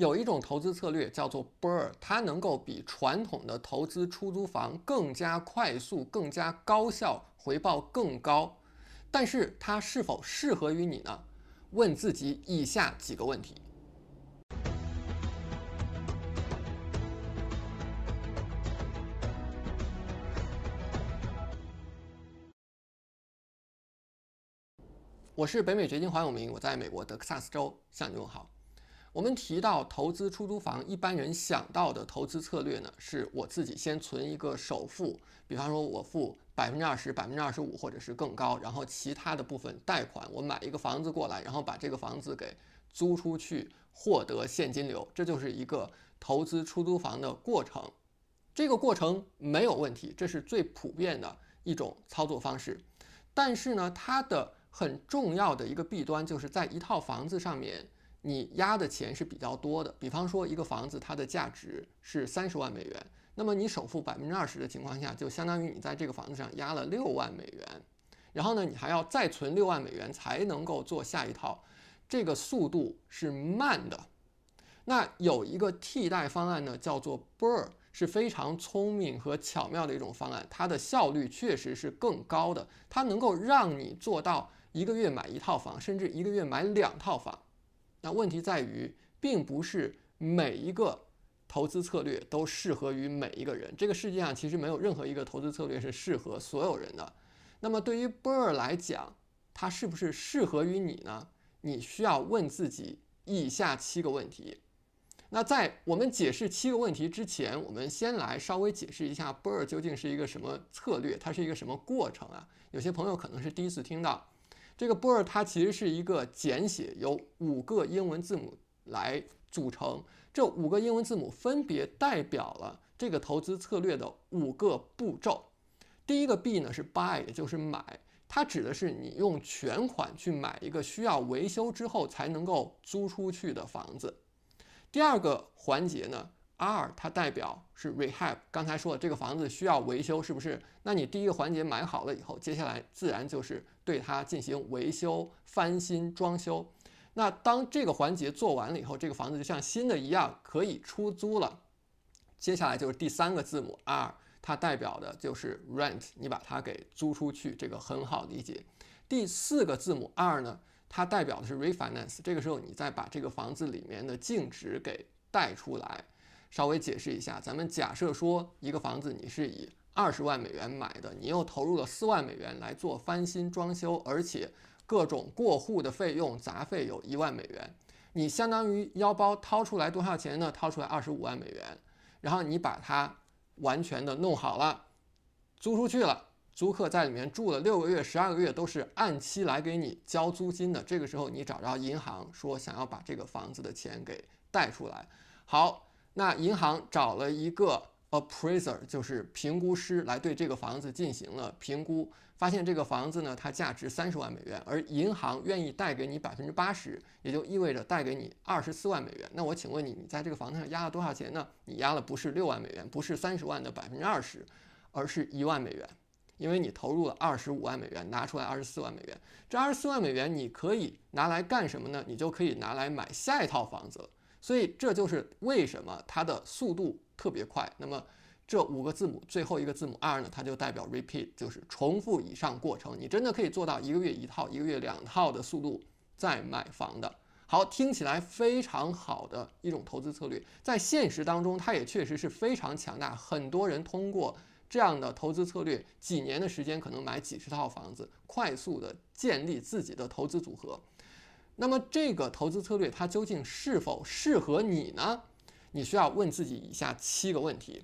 有一种投资策略叫做 b 波 r 它能够比传统的投资出租房更加快速、更加高效，回报更高。但是它是否适合于你呢？问自己以下几个问题。我是北美掘金黄永明，我在美国德克萨斯州向你问好。我们提到投资出租房，一般人想到的投资策略呢，是我自己先存一个首付，比方说我付百分之二十、百分之二十五，或者是更高，然后其他的部分贷款，我买一个房子过来，然后把这个房子给租出去，获得现金流，这就是一个投资出租房的过程。这个过程没有问题，这是最普遍的一种操作方式。但是呢，它的很重要的一个弊端就是在一套房子上面。你押的钱是比较多的，比方说一个房子它的价值是三十万美元，那么你首付百分之二十的情况下，就相当于你在这个房子上押了六万美元，然后呢，你还要再存六万美元才能够做下一套，这个速度是慢的。那有一个替代方案呢，叫做 BOO，是非常聪明和巧妙的一种方案，它的效率确实是更高的，它能够让你做到一个月买一套房，甚至一个月买两套房。那问题在于，并不是每一个投资策略都适合于每一个人。这个世界上其实没有任何一个投资策略是适合所有人的。那么对于波尔来讲，它是不是适合于你呢？你需要问自己以下七个问题。那在我们解释七个问题之前，我们先来稍微解释一下波尔究竟是一个什么策略，它是一个什么过程啊？有些朋友可能是第一次听到。这个 bird 它其实是一个简写，由五个英文字母来组成。这五个英文字母分别代表了这个投资策略的五个步骤。第一个 B 呢是 Buy，也就是买，它指的是你用全款去买一个需要维修之后才能够租出去的房子。第二个环节呢。R 它代表是 rehab，刚才说这个房子需要维修，是不是？那你第一个环节买好了以后，接下来自然就是对它进行维修、翻新、装修。那当这个环节做完了以后，这个房子就像新的一样，可以出租了。接下来就是第三个字母 R，它代表的就是 rent，你把它给租出去，这个很好理解。第四个字母 R 呢，它代表的是 refinance，这个时候你再把这个房子里面的净值给贷出来。稍微解释一下，咱们假设说一个房子你是以二十万美元买的，你又投入了四万美元来做翻新装修，而且各种过户的费用、杂费有一万美元，你相当于腰包掏出来多少钱呢？掏出来二十五万美元，然后你把它完全的弄好了，租出去了，租客在里面住了六个月、十二个月都是按期来给你交租金的。这个时候你找着银行说想要把这个房子的钱给贷出来，好。那银行找了一个 appraiser，就是评估师，来对这个房子进行了评估，发现这个房子呢，它价值三十万美元，而银行愿意贷给你百分之八十，也就意味着贷给你二十四万美元。那我请问你，你在这个房子上押了多少钱呢？你押了不是六万美元，不是三十万的百分之二十，而是一万美元，因为你投入了二十五万美元，拿出来二十四万美元，这二十四万美元你可以拿来干什么呢？你就可以拿来买下一套房子了。所以这就是为什么它的速度特别快。那么，这五个字母最后一个字母 R 呢？它就代表 repeat，就是重复以上过程。你真的可以做到一个月一套、一个月两套的速度在买房的。好，听起来非常好的一种投资策略，在现实当中它也确实是非常强大。很多人通过这样的投资策略，几年的时间可能买几十套房子，快速的建立自己的投资组合。那么这个投资策略它究竟是否适合你呢？你需要问自己以下七个问题。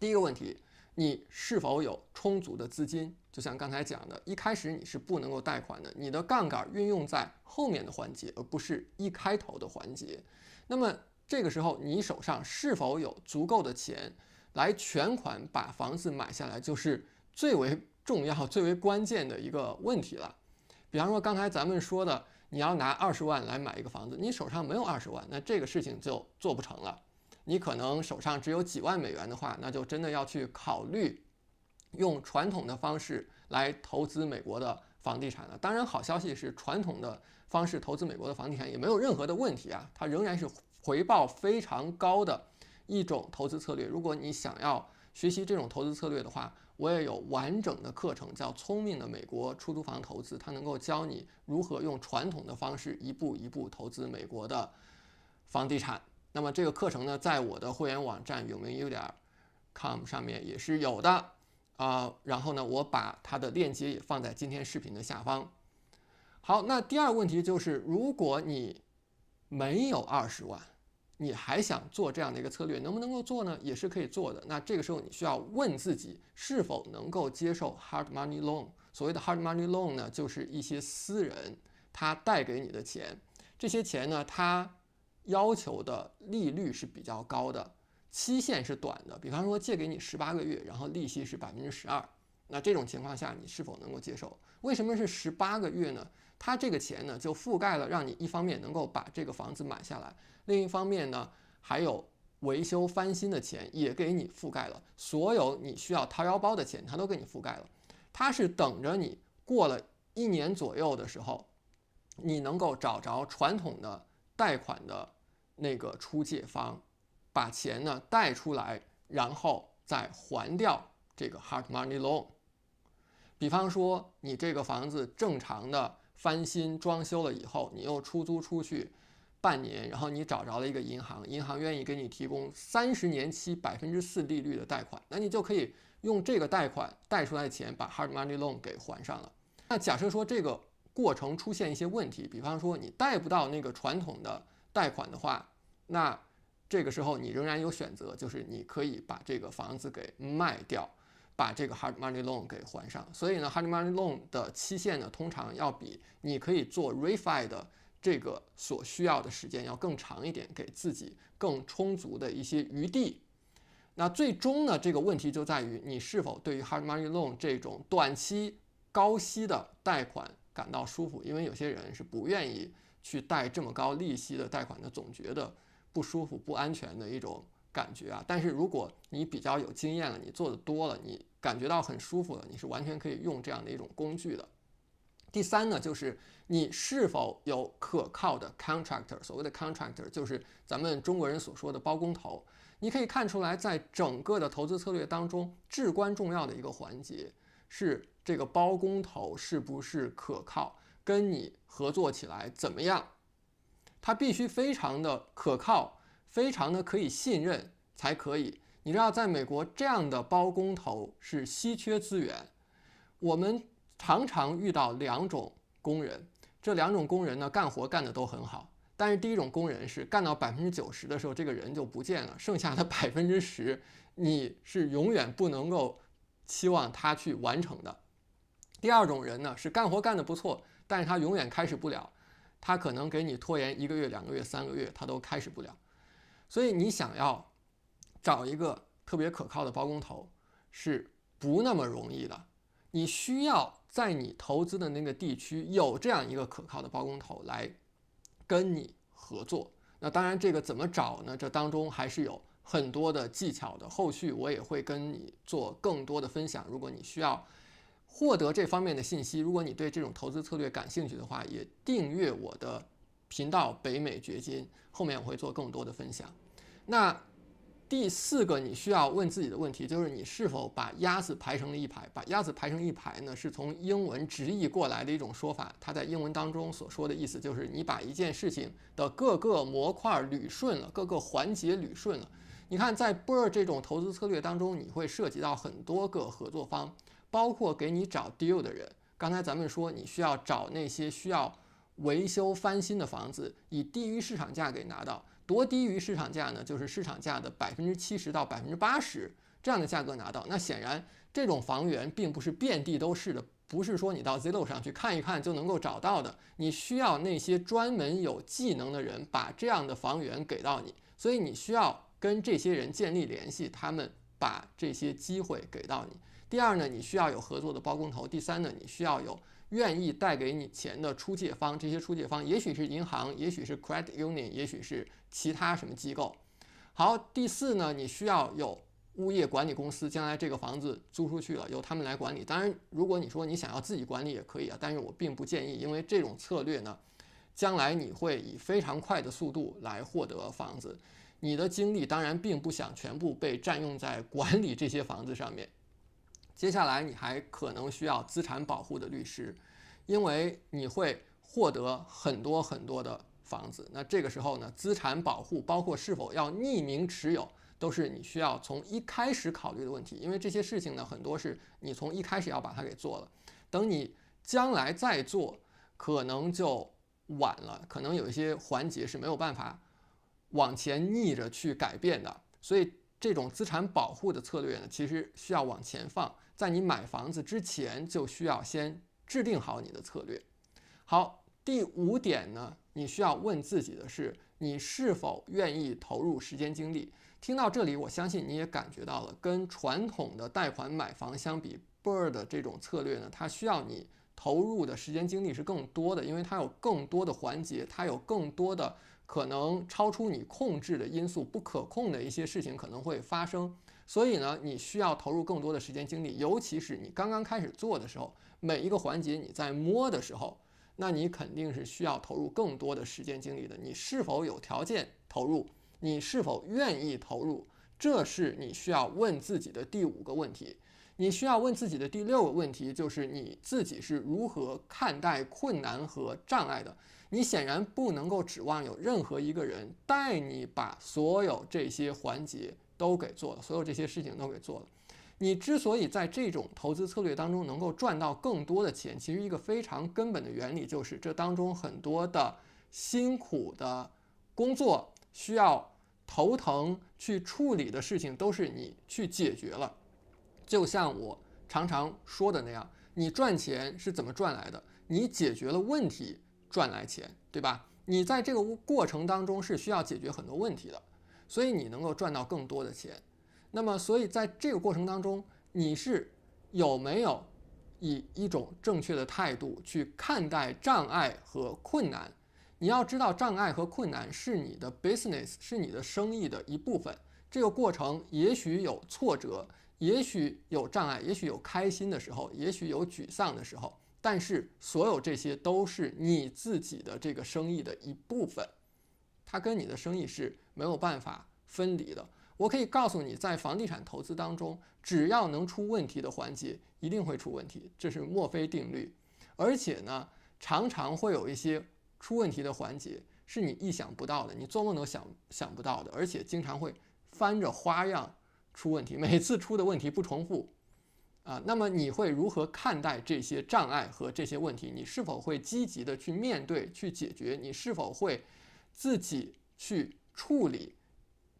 第一个问题，你是否有充足的资金？就像刚才讲的，一开始你是不能够贷款的，你的杠杆运用在后面的环节，而不是一开头的环节。那么这个时候，你手上是否有足够的钱来全款把房子买下来，就是最为重要、最为关键的一个问题了。比方说刚才咱们说的。你要拿二十万来买一个房子，你手上没有二十万，那这个事情就做不成了。你可能手上只有几万美元的话，那就真的要去考虑用传统的方式来投资美国的房地产了。当然，好消息是，传统的方式投资美国的房地产也没有任何的问题啊，它仍然是回报非常高的，一种投资策略。如果你想要学习这种投资策略的话，我也有完整的课程，叫《聪明的美国出租房投资》，它能够教你如何用传统的方式一步一步投资美国的房地产。那么这个课程呢，在我的会员网站有明有点儿 .com 上面也是有的啊。然后呢，我把它的链接也放在今天视频的下方。好，那第二个问题就是，如果你没有二十万。你还想做这样的一个策略，能不能够做呢？也是可以做的。那这个时候你需要问自己，是否能够接受 hard money loan。所谓的 hard money loan 呢，就是一些私人他贷给你的钱。这些钱呢，它要求的利率是比较高的，期限是短的。比方说借给你十八个月，然后利息是百分之十二。那这种情况下，你是否能够接受？为什么是十八个月呢？它这个钱呢，就覆盖了，让你一方面能够把这个房子买下来，另一方面呢，还有维修翻新的钱也给你覆盖了。所有你需要掏腰包的钱，它都给你覆盖了。它是等着你过了一年左右的时候，你能够找着传统的贷款的那个出借方，把钱呢贷出来，然后再还掉这个 Hard Money Loan。比方说，你这个房子正常的。翻新装修了以后，你又出租出去半年，然后你找着了一个银行，银行愿意给你提供三十年期百分之四利率的贷款，那你就可以用这个贷款贷出来的钱把 hard money loan 给还上了。那假设说这个过程出现一些问题，比方说你贷不到那个传统的贷款的话，那这个时候你仍然有选择，就是你可以把这个房子给卖掉。把这个 hard money loan 给还上，所以呢，hard money loan 的期限呢，通常要比你可以做 refi 的这个所需要的时间要更长一点，给自己更充足的一些余地。那最终呢，这个问题就在于你是否对于 hard money loan 这种短期高息的贷款感到舒服，因为有些人是不愿意去贷这么高利息的贷款的，总觉得不舒服、不安全的一种。感觉啊，但是如果你比较有经验了，你做的多了，你感觉到很舒服了，你是完全可以用这样的一种工具的。第三呢，就是你是否有可靠的 contractor，所谓的 contractor 就是咱们中国人所说的包工头。你可以看出来，在整个的投资策略当中，至关重要的一个环节是这个包工头是不是可靠，跟你合作起来怎么样，它必须非常的可靠。非常的可以信任才可以，你知道，在美国这样的包工头是稀缺资源。我们常常遇到两种工人，这两种工人呢，干活干的都很好。但是第一种工人是干到百分之九十的时候，这个人就不见了，剩下的百分之十你是永远不能够期望他去完成的。第二种人呢，是干活干的不错，但是他永远开始不了，他可能给你拖延一个月、两个月、三个月，他都开始不了。所以你想要找一个特别可靠的包工头是不那么容易的，你需要在你投资的那个地区有这样一个可靠的包工头来跟你合作。那当然，这个怎么找呢？这当中还是有很多的技巧的。后续我也会跟你做更多的分享。如果你需要获得这方面的信息，如果你对这种投资策略感兴趣的话，也订阅我的。频道北美掘金，后面我会做更多的分享。那第四个你需要问自己的问题就是，你是否把鸭子排成了一排？把鸭子排成一排呢？是从英文直译过来的一种说法，它在英文当中所说的意思就是你把一件事情的各个模块捋顺了，各个环节捋顺了。你看，在波尔这种投资策略当中，你会涉及到很多个合作方，包括给你找 deal 的人。刚才咱们说，你需要找那些需要。维修翻新的房子，以低于市场价给拿到，多低于市场价呢？就是市场价的百分之七十到百分之八十这样的价格拿到。那显然，这种房源并不是遍地都是的，不是说你到 Zillow 上去看一看就能够找到的。你需要那些专门有技能的人把这样的房源给到你，所以你需要跟这些人建立联系，他们。把这些机会给到你。第二呢，你需要有合作的包工头。第三呢，你需要有愿意贷给你钱的出借方。这些出借方也许是银行，也许是 Credit Union，也许是其他什么机构。好，第四呢，你需要有物业管理公司。将来这个房子租出去了，由他们来管理。当然，如果你说你想要自己管理也可以啊，但是我并不建议，因为这种策略呢，将来你会以非常快的速度来获得房子。你的精力当然并不想全部被占用在管理这些房子上面。接下来你还可能需要资产保护的律师，因为你会获得很多很多的房子。那这个时候呢，资产保护包括是否要匿名持有，都是你需要从一开始考虑的问题。因为这些事情呢，很多是你从一开始要把它给做了。等你将来再做，可能就晚了，可能有一些环节是没有办法。往前逆着去改变的，所以这种资产保护的策略呢，其实需要往前放，在你买房子之前就需要先制定好你的策略。好，第五点呢，你需要问自己的是，你是否愿意投入时间精力？听到这里，我相信你也感觉到了，跟传统的贷款买房相比，bird 这种策略呢，它需要你投入的时间精力是更多的，因为它有更多的环节，它有更多的。可能超出你控制的因素，不可控的一些事情可能会发生，所以呢，你需要投入更多的时间精力，尤其是你刚刚开始做的时候，每一个环节你在摸的时候，那你肯定是需要投入更多的时间精力的。你是否有条件投入？你是否愿意投入？这是你需要问自己的第五个问题。你需要问自己的第六个问题就是你自己是如何看待困难和障碍的？你显然不能够指望有任何一个人带你把所有这些环节都给做了，所有这些事情都给做了。你之所以在这种投资策略当中能够赚到更多的钱，其实一个非常根本的原理就是，这当中很多的辛苦的工作需要头疼去处理的事情，都是你去解决了。就像我常常说的那样，你赚钱是怎么赚来的？你解决了问题赚来钱，对吧？你在这个过程当中是需要解决很多问题的，所以你能够赚到更多的钱。那么，所以在这个过程当中，你是有没有以一种正确的态度去看待障碍和困难？你要知道，障碍和困难是你的 business，是你的生意的一部分。这个过程也许有挫折。也许有障碍，也许有开心的时候，也许有沮丧的时候，但是所有这些都是你自己的这个生意的一部分，它跟你的生意是没有办法分离的。我可以告诉你，在房地产投资当中，只要能出问题的环节，一定会出问题，这是墨菲定律。而且呢，常常会有一些出问题的环节是你意想不到的，你做梦都想想不到的，而且经常会翻着花样。出问题，每次出的问题不重复，啊，那么你会如何看待这些障碍和这些问题？你是否会积极的去面对、去解决？你是否会自己去处理、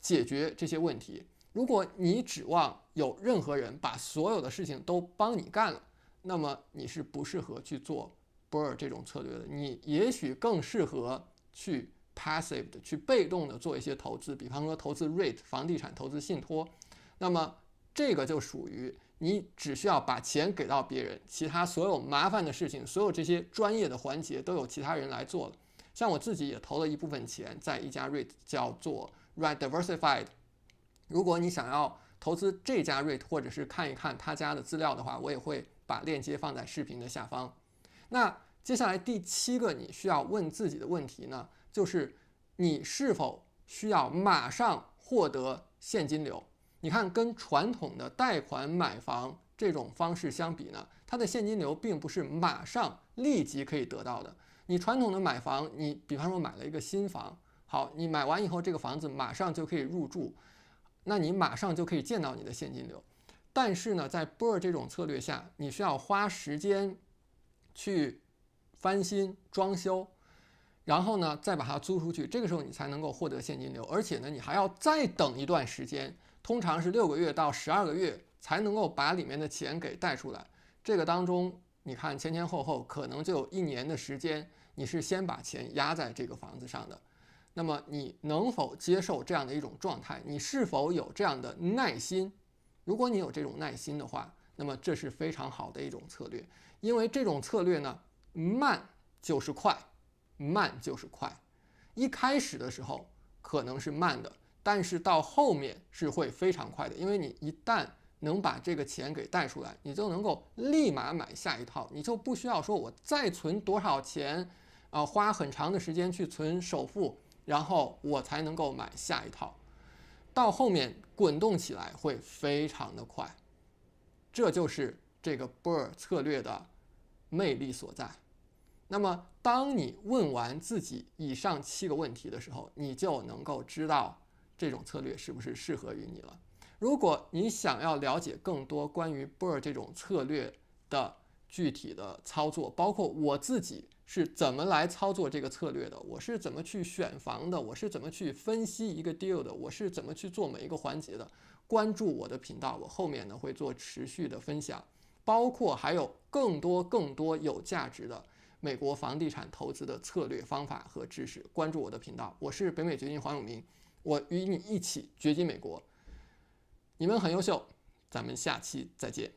解决这些问题？如果你指望有任何人把所有的事情都帮你干了，那么你是不适合去做波尔这种策略的。你也许更适合去 passive 的、去被动的做一些投资，比方说投资 REIT、房地产投资信托。那么这个就属于你，只需要把钱给到别人，其他所有麻烦的事情，所有这些专业的环节都有其他人来做了。像我自己也投了一部分钱在一家 REIT 叫做 Rediversified。如果你想要投资这家 REIT，或者是看一看他家的资料的话，我也会把链接放在视频的下方。那接下来第七个你需要问自己的问题呢，就是你是否需要马上获得现金流？你看，跟传统的贷款买房这种方式相比呢，它的现金流并不是马上立即可以得到的。你传统的买房，你比方说买了一个新房，好，你买完以后，这个房子马上就可以入住，那你马上就可以见到你的现金流。但是呢，在 BOUR 这种策略下，你需要花时间去翻新装修，然后呢，再把它租出去，这个时候你才能够获得现金流。而且呢，你还要再等一段时间。通常是六个月到十二个月才能够把里面的钱给贷出来。这个当中，你看前前后后可能就有一年的时间，你是先把钱压在这个房子上的。那么你能否接受这样的一种状态？你是否有这样的耐心？如果你有这种耐心的话，那么这是非常好的一种策略，因为这种策略呢，慢就是快，慢就是快。一开始的时候可能是慢的。但是到后面是会非常快的，因为你一旦能把这个钱给贷出来，你就能够立马买下一套，你就不需要说我再存多少钱，啊，花很长的时间去存首付，然后我才能够买下一套。到后面滚动起来会非常的快，这就是这个波尔策略的魅力所在。那么，当你问完自己以上七个问题的时候，你就能够知道。这种策略是不是适合于你了？如果你想要了解更多关于 bird 这种策略的具体的操作，包括我自己是怎么来操作这个策略的，我是怎么去选房的，我是怎么去分析一个 deal 的，我是怎么去做每一个环节的，关注我的频道，我后面呢会做持续的分享，包括还有更多更多有价值的美国房地产投资的策略方法和知识。关注我的频道，我是北美掘金黄永明。我与你一起掘金美国，你们很优秀，咱们下期再见。